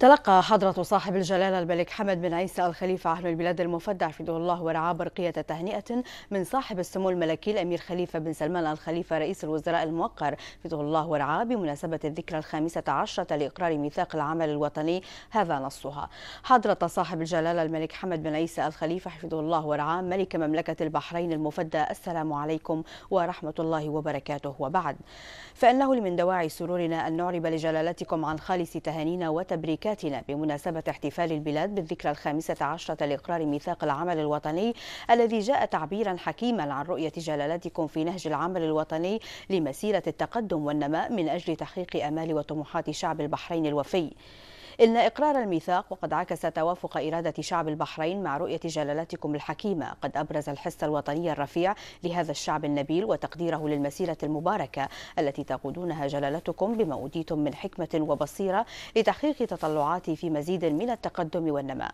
تلقى حضرة صاحب الجلالة الملك حمد بن عيسى الخليفة عهد البلاد المفدى حفظه الله ورعاه برقية تهنئة من صاحب السمو الملكي الأمير خليفة بن سلمان الخليفة رئيس الوزراء الموقر حفظه الله ورعاه بمناسبة الذكرى الخامسة عشرة لإقرار ميثاق العمل الوطني هذا نصها حضرة صاحب الجلالة الملك حمد بن عيسى الخليفة حفظه الله ورعاه ملك مملكة البحرين المفدى السلام عليكم ورحمة الله وبركاته وبعد فإنه لمن دواعي سرورنا أن نعرب لجلالتكم عن خالص تهانينا وتبريكات مشاركاتنا بمناسبة احتفال البلاد بالذكرى الخامسة عشرة لإقرار ميثاق العمل الوطني الذي جاء تعبيرا حكيما عن رؤية جلالتكم في نهج العمل الوطني لمسيرة التقدم والنماء من أجل تحقيق أمال وطموحات شعب البحرين الوفي إن إقرار الميثاق وقد عكس توافق إرادة شعب البحرين مع رؤية جلالتكم الحكيمة قد أبرز الحس الوطني الرفيع لهذا الشعب النبيل وتقديره للمسيرة المباركة التي تقودونها جلالتكم بما أوديتم من حكمة وبصيرة لتحقيق تطلعات في مزيد من التقدم والنماء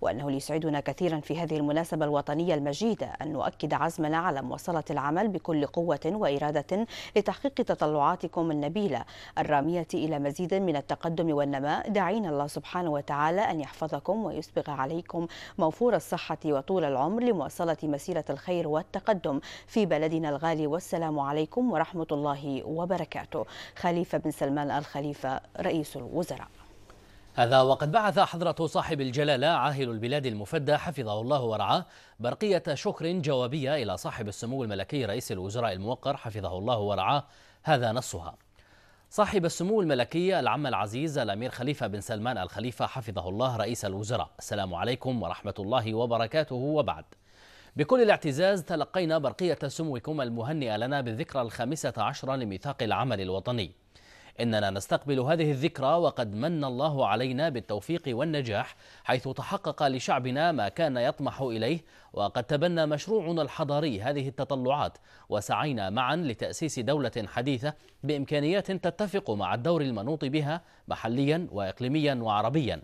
وأنه ليسعدنا كثيرا في هذه المناسبة الوطنية المجيدة أن نؤكد عزمنا على مواصلة العمل بكل قوة وإرادة لتحقيق تطلعاتكم النبيلة الرامية إلى مزيد من التقدم والنماء داعين الله سبحانه وتعالى أن يحفظكم ويسبغ عليكم موفور الصحة وطول العمر لمواصلة مسيرة الخير والتقدم في بلدنا الغالي والسلام عليكم ورحمة الله وبركاته خليفة بن سلمان الخليفة رئيس الوزراء هذا وقد بعث حضرة صاحب الجلالة عاهل البلاد المفدى حفظه الله ورعاه برقية شكر جوابية إلى صاحب السمو الملكي رئيس الوزراء الموقر حفظه الله ورعاه هذا نصها صاحب السمو الملكي العم العزيز الأمير خليفة بن سلمان الخليفة حفظه الله رئيس الوزراء السلام عليكم ورحمة الله وبركاته وبعد بكل الاعتزاز تلقينا برقية سموكم المهنئة لنا بالذكرى الخامسة عشرة لميثاق العمل الوطني إننا نستقبل هذه الذكرى وقد من الله علينا بالتوفيق والنجاح حيث تحقق لشعبنا ما كان يطمح إليه وقد تبنى مشروعنا الحضاري هذه التطلعات وسعينا معا لتأسيس دولة حديثة بإمكانيات تتفق مع الدور المنوط بها محليا وإقليميا وعربيا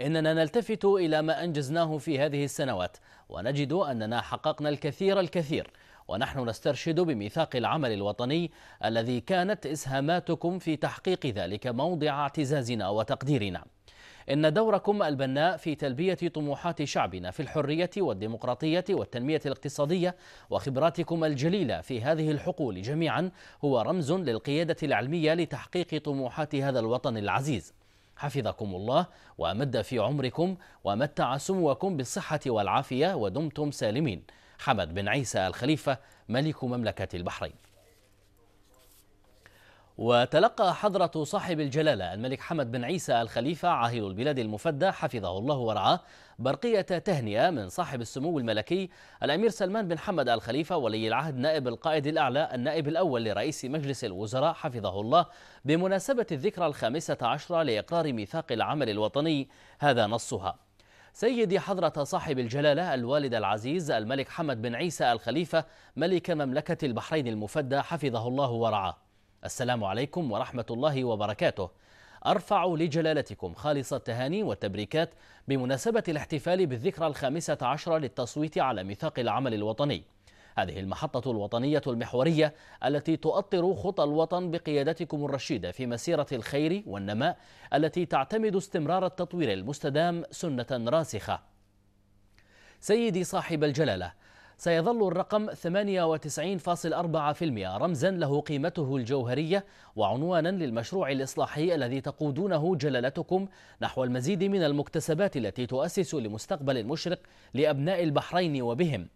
إننا نلتفت إلى ما أنجزناه في هذه السنوات ونجد أننا حققنا الكثير الكثير ونحن نسترشد بميثاق العمل الوطني الذي كانت إسهاماتكم في تحقيق ذلك موضع اعتزازنا وتقديرنا إن دوركم البناء في تلبية طموحات شعبنا في الحرية والديمقراطية والتنمية الاقتصادية وخبراتكم الجليلة في هذه الحقول جميعا هو رمز للقيادة العلمية لتحقيق طموحات هذا الوطن العزيز حفظكم الله وأمد في عمركم ومتع سموكم بالصحة والعافية ودمتم سالمين حمد بن عيسى الخليفة ملك مملكة البحرين وتلقى حضرة صاحب الجلالة الملك حمد بن عيسى الخليفة عاهل البلاد المفدى حفظه الله ورعاه برقية تهنئة من صاحب السمو الملكي الأمير سلمان بن حمد الخليفة ولي العهد نائب القائد الأعلى النائب الأول لرئيس مجلس الوزراء حفظه الله بمناسبة الذكرى الخامسة عشرة لإقرار ميثاق العمل الوطني هذا نصها سيدي حضرة صاحب الجلالة الوالد العزيز الملك حمد بن عيسى الخليفة ملك مملكة البحرين المفدى حفظه الله ورعاه السلام عليكم ورحمة الله وبركاته أرفع لجلالتكم خالص التهاني والتبريكات بمناسبة الاحتفال بالذكرى الخامسة عشرة للتصويت على ميثاق العمل الوطني هذه المحطة الوطنية المحورية التي تؤطر خطى الوطن بقيادتكم الرشيدة في مسيرة الخير والنماء التي تعتمد استمرار التطوير المستدام سنة راسخة سيدي صاحب الجلالة سيظل الرقم 98.4% رمزا له قيمته الجوهرية وعنوانا للمشروع الإصلاحي الذي تقودونه جلالتكم نحو المزيد من المكتسبات التي تؤسس لمستقبل مشرق لأبناء البحرين وبهم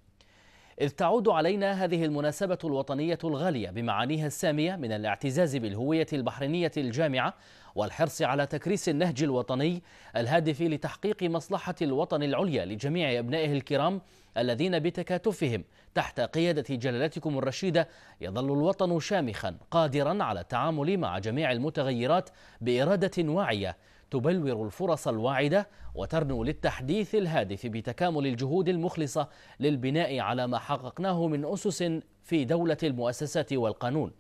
إذ تعود علينا هذه المناسبة الوطنية الغالية بمعانيها السامية من الاعتزاز بالهوية البحرينية الجامعة والحرص على تكريس النهج الوطني الهادف لتحقيق مصلحة الوطن العليا لجميع أبنائه الكرام الذين بتكاتفهم تحت قيادة جلالتكم الرشيدة يظل الوطن شامخا قادرا على التعامل مع جميع المتغيرات بإرادة واعية تبلور الفرص الواعدة وترنو للتحديث الهادف بتكامل الجهود المخلصة للبناء على ما حققناه من أسس في دولة المؤسسات والقانون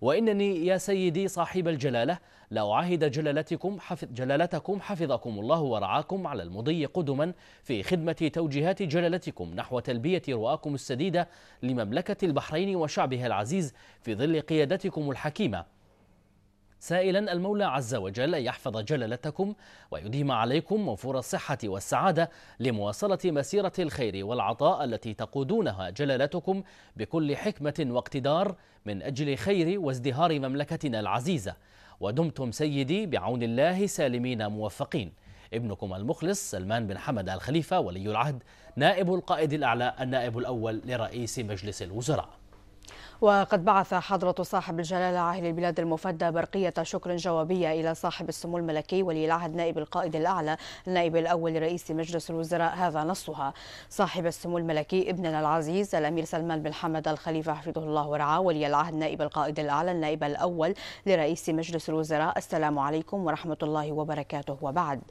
وإنني يا سيدي صاحب الجلالة لأعاهد جلالتكم حفظ جلالتكم حفظكم الله ورعاكم على المضي قدما في خدمة توجيهات جلالتكم نحو تلبية رؤاكم السديدة لمملكة البحرين وشعبها العزيز في ظل قيادتكم الحكيمة سائلا المولى عز وجل أن يحفظ جلالتكم ويديم عليكم موفور الصحة والسعادة لمواصلة مسيرة الخير والعطاء التي تقودونها جلالتكم بكل حكمة واقتدار من أجل خير وازدهار مملكتنا العزيزة ودمتم سيدي بعون الله سالمين موفقين ابنكم المخلص سلمان بن حمد الخليفة ولي العهد نائب القائد الأعلى النائب الأول لرئيس مجلس الوزراء وقد بعث حضرة صاحب الجلالة عاهل البلاد المفدى برقية شكر جوابية إلى صاحب السمو الملكي ولي العهد نائب القائد الأعلى النائب الأول لرئيس مجلس الوزراء هذا نصها صاحب السمو الملكي ابننا العزيز الأمير سلمان بن حمد الخليفة حفظه الله ورعاه ولي العهد نائب القائد الأعلى النائب الأول لرئيس مجلس الوزراء السلام عليكم ورحمة الله وبركاته وبعد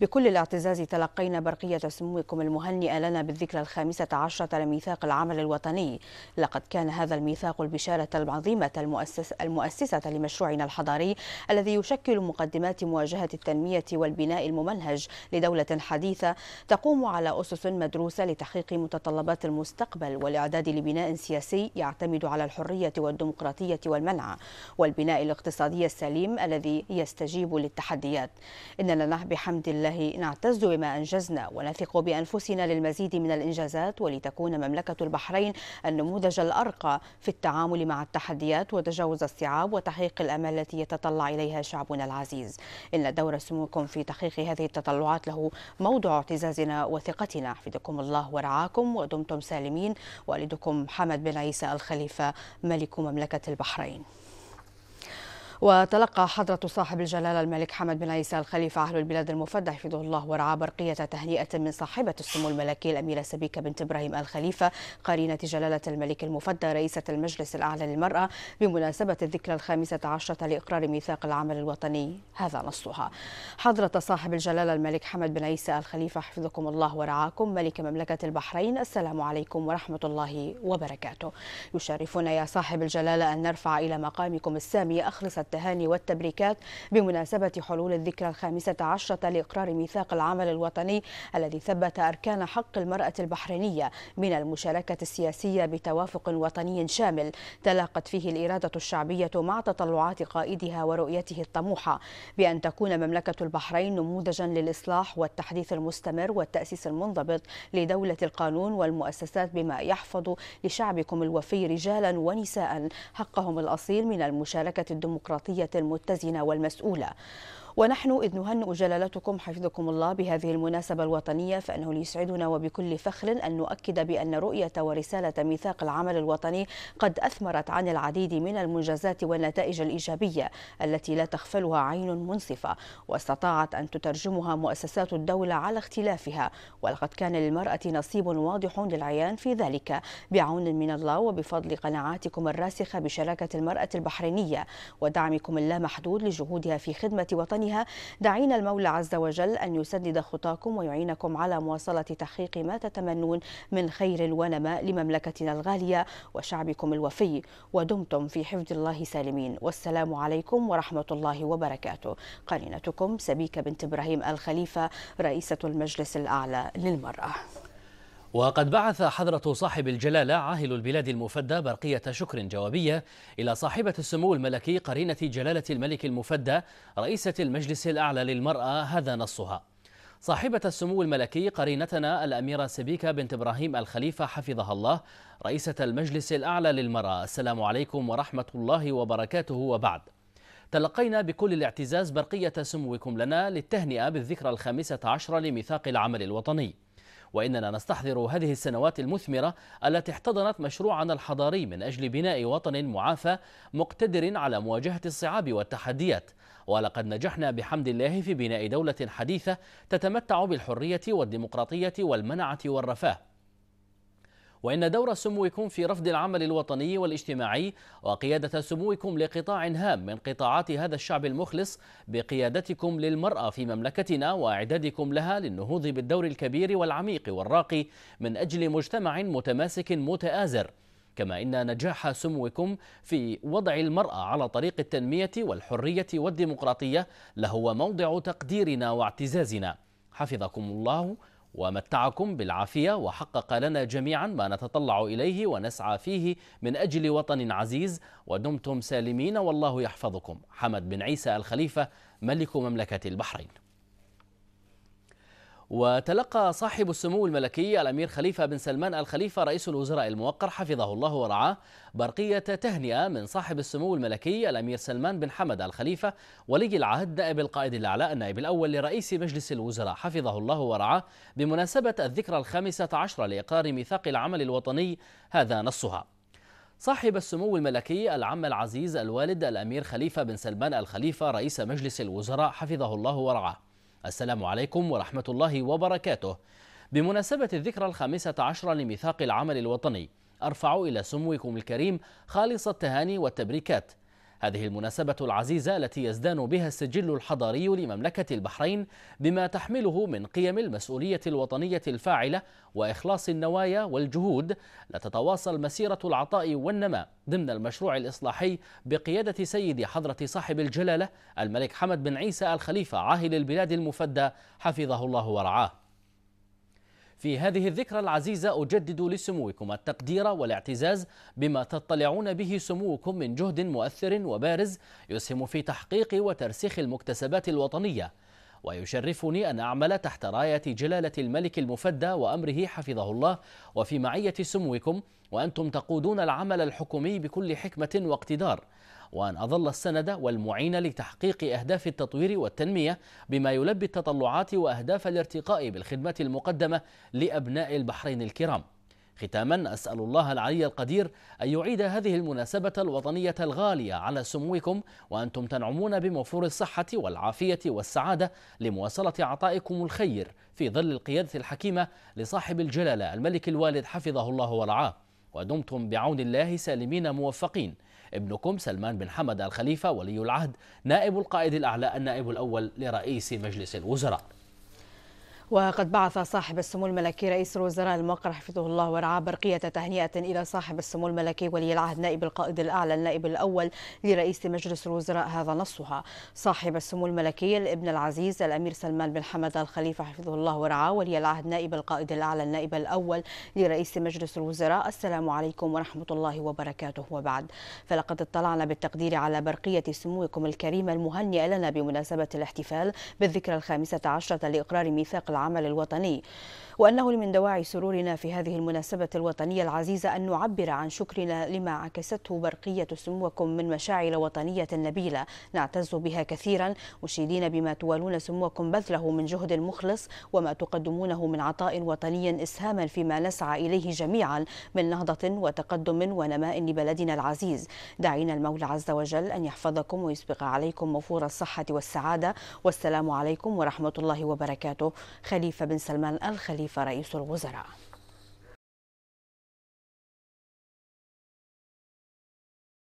بكل الاعتزاز تلقينا برقية سموكم المهنئة لنا بالذكرى الخامسة عشرة لميثاق العمل الوطني لقد كان هذا الميثاق البشارة العظيمة المؤسس المؤسسة لمشروعنا الحضاري الذي يشكل مقدمات مواجهة التنمية والبناء الممنهج لدولة حديثة تقوم على أسس مدروسة لتحقيق متطلبات المستقبل والإعداد لبناء سياسي يعتمد على الحرية والديمقراطية والمنع والبناء الاقتصادي السليم الذي يستجيب للتحديات إننا بحمد الله نعتز بما أنجزنا ونثق بأنفسنا للمزيد من الإنجازات ولتكون مملكة البحرين النموذج الأرقى في التعامل مع التحديات وتجاوز الصعاب وتحقيق الأمال التي يتطلع إليها شعبنا العزيز إن دور سموكم في تحقيق هذه التطلعات له موضع اعتزازنا وثقتنا حفظكم الله ورعاكم ودمتم سالمين والدكم حمد بن عيسى الخليفة ملك مملكة البحرين وتلقى حضرة صاحب الجلالة الملك حمد بن عيسى الخليفة أهل البلاد المفدى حفظه الله ورعاه برقية تهنئة من صاحبة السمو الملكي الأميرة سبيكة بنت إبراهيم الخليفة قرينة جلالة الملك المفدى رئيسة المجلس الأعلى للمرأة بمناسبة الذكرى الخامسة عشرة لإقرار ميثاق العمل الوطني هذا نصها حضرة صاحب الجلالة الملك حمد بن عيسى الخليفة حفظكم الله ورعاكم ملك مملكة البحرين السلام عليكم ورحمة الله وبركاته يشرفنا يا صاحب الجلالة أن نرفع إلى مقامكم السامي أخلص التهاني والتبريكات بمناسبة حلول الذكرى الخامسة عشرة لإقرار ميثاق العمل الوطني الذي ثبت أركان حق المرأة البحرينية من المشاركة السياسية بتوافق وطني شامل تلاقت فيه الإرادة الشعبية مع تطلعات قائدها ورؤيته الطموحة بأن تكون مملكة البحرين نموذجا للإصلاح والتحديث المستمر والتأسيس المنضبط لدولة القانون والمؤسسات بما يحفظ لشعبكم الوفي رجالا ونساء حقهم الأصيل من المشاركة الديمقراطية الديمقراطية المتزنة والمسؤولة ونحن إذ نهنئ جلالتكم حفظكم الله بهذه المناسبة الوطنية فإنه يسعدنا وبكل فخر أن نؤكد بأن رؤية ورسالة ميثاق العمل الوطني قد أثمرت عن العديد من المنجزات والنتائج الإيجابية التي لا تغفلها عين منصفة واستطاعت أن تترجمها مؤسسات الدولة على اختلافها ولقد كان للمرأة نصيب واضح للعيان في ذلك بعون من الله وبفضل قناعاتكم الراسخة بشراكة المرأة البحرينية ودعمكم اللامحدود لجهودها في خدمة وطنها وعنوانها دعينا المولى عز وجل أن يسدد خطاكم ويعينكم على مواصلة تحقيق ما تتمنون من خير ونماء لمملكتنا الغالية وشعبكم الوفي ودمتم في حفظ الله سالمين والسلام عليكم ورحمة الله وبركاته قرينتكم سبيكة بنت إبراهيم الخليفة رئيسة المجلس الأعلى للمرأة وقد بعث حضرة صاحب الجلالة عاهل البلاد المفدى برقية شكر جوابية إلى صاحبة السمو الملكي قرينة جلالة الملك المفدى رئيسة المجلس الأعلى للمرأة هذا نصها صاحبة السمو الملكي قرينتنا الأميرة سبيكة بنت إبراهيم الخليفة حفظها الله رئيسة المجلس الأعلى للمرأة السلام عليكم ورحمة الله وبركاته وبعد تلقينا بكل الاعتزاز برقية سموكم لنا للتهنئة بالذكرى الخامسة عشرة لميثاق العمل الوطني وإننا نستحضر هذه السنوات المثمرة التي احتضنت مشروعنا الحضاري من أجل بناء وطن معافى مقتدر على مواجهة الصعاب والتحديات ولقد نجحنا بحمد الله في بناء دولة حديثة تتمتع بالحرية والديمقراطية والمنعة والرفاه وإن دور سموكم في رفض العمل الوطني والاجتماعي وقيادة سموكم لقطاع هام من قطاعات هذا الشعب المخلص بقيادتكم للمرأة في مملكتنا وإعدادكم لها للنهوض بالدور الكبير والعميق والراقي من أجل مجتمع متماسك متآزر كما إن نجاح سموكم في وضع المرأة على طريق التنمية والحرية والديمقراطية لهو موضع تقديرنا واعتزازنا حفظكم الله ومتعكم بالعافية وحقق لنا جميعا ما نتطلع إليه ونسعى فيه من أجل وطن عزيز ودمتم سالمين والله يحفظكم حمد بن عيسى الخليفة ملك مملكة البحرين وتلقى صاحب السمو الملكي الأمير خليفة بن سلمان الخليفة رئيس الوزراء الموقر حفظه الله ورعاه برقية تهنئة من صاحب السمو الملكي الأمير سلمان بن حمد الخليفة ولي العهد نائب القائد الأعلى النائب الأول لرئيس مجلس الوزراء حفظه الله ورعاه بمناسبة الذكرى الخامسة عشرة لإقرار ميثاق العمل الوطني هذا نصها صاحب السمو الملكي العم العزيز الوالد الأمير خليفة بن سلمان الخليفة رئيس مجلس الوزراء حفظه الله ورعاه السلام عليكم ورحمة الله وبركاته بمناسبة الذكرى الخامسة عشرة لميثاق العمل الوطني أرفع إلى سموكم الكريم خالص التهاني والتبريكات هذه المناسبة العزيزة التي يزدان بها السجل الحضاري لمملكة البحرين بما تحمله من قيم المسؤولية الوطنية الفاعلة وإخلاص النوايا والجهود لتتواصل مسيرة العطاء والنماء ضمن المشروع الإصلاحي بقيادة سيد حضرة صاحب الجلالة الملك حمد بن عيسى الخليفة عاهل البلاد المفدى حفظه الله ورعاه في هذه الذكرى العزيزة أجدد لسموكم التقدير والاعتزاز بما تطلعون به سموكم من جهد مؤثر وبارز يسهم في تحقيق وترسيخ المكتسبات الوطنية ويشرفني أن أعمل تحت راية جلالة الملك المفدى وأمره حفظه الله وفي معية سموكم وأنتم تقودون العمل الحكومي بكل حكمة واقتدار وأن أظل السند والمعين لتحقيق أهداف التطوير والتنمية بما يلبي التطلعات وأهداف الارتقاء بالخدمات المقدمة لأبناء البحرين الكرام ختاما أسأل الله العلي القدير أن يعيد هذه المناسبة الوطنية الغالية على سموكم وأنتم تنعمون بموفور الصحة والعافية والسعادة لمواصلة عطائكم الخير في ظل القيادة الحكيمة لصاحب الجلالة الملك الوالد حفظه الله ورعاه ودمتم بعون الله سالمين موفقين ابنكم سلمان بن حمد الخليفة ولي العهد نائب القائد الأعلى النائب الأول لرئيس مجلس الوزراء وقد بعث صاحب السمو الملكي رئيس الوزراء الموقر حفظه الله ورعاه برقية تهنئة إلى صاحب السمو الملكي ولي العهد نائب القائد الأعلى النائب الأول لرئيس مجلس الوزراء هذا نصها صاحب السمو الملكي الابن العزيز الأمير سلمان بن حمد الخليفة حفظه الله ورعاه ولي العهد نائب القائد الأعلى النائب الأول لرئيس مجلس الوزراء السلام عليكم ورحمة الله وبركاته وبعد فلقد اطلعنا بالتقدير على برقية سموكم الكريمة المهنئة لنا بمناسبة الاحتفال بالذكرى الخامسة عشرة لإقرار ميثاق العمل الوطني وأنه من دواعي سرورنا في هذه المناسبة الوطنية العزيزة أن نعبر عن شكرنا لما عكسته برقية سموكم من مشاعر وطنية نبيلة نعتز بها كثيرا مشيدين بما توالون سموكم بذله من جهد مخلص وما تقدمونه من عطاء وطني إسهاما فيما نسعى إليه جميعا من نهضة وتقدم ونماء لبلدنا العزيز دعينا المولى عز وجل أن يحفظكم ويسبق عليكم موفور الصحة والسعادة والسلام عليكم ورحمة الله وبركاته خليفة بن سلمان الخليفة رئيس الوزراء